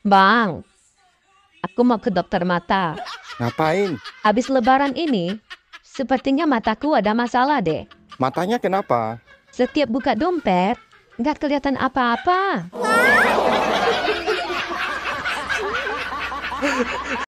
Bang, aku mau ke dokter mata. Ngapain? Habis lebaran ini, sepertinya mataku ada masalah deh. Matanya kenapa? Setiap buka dompet, nggak kelihatan apa-apa.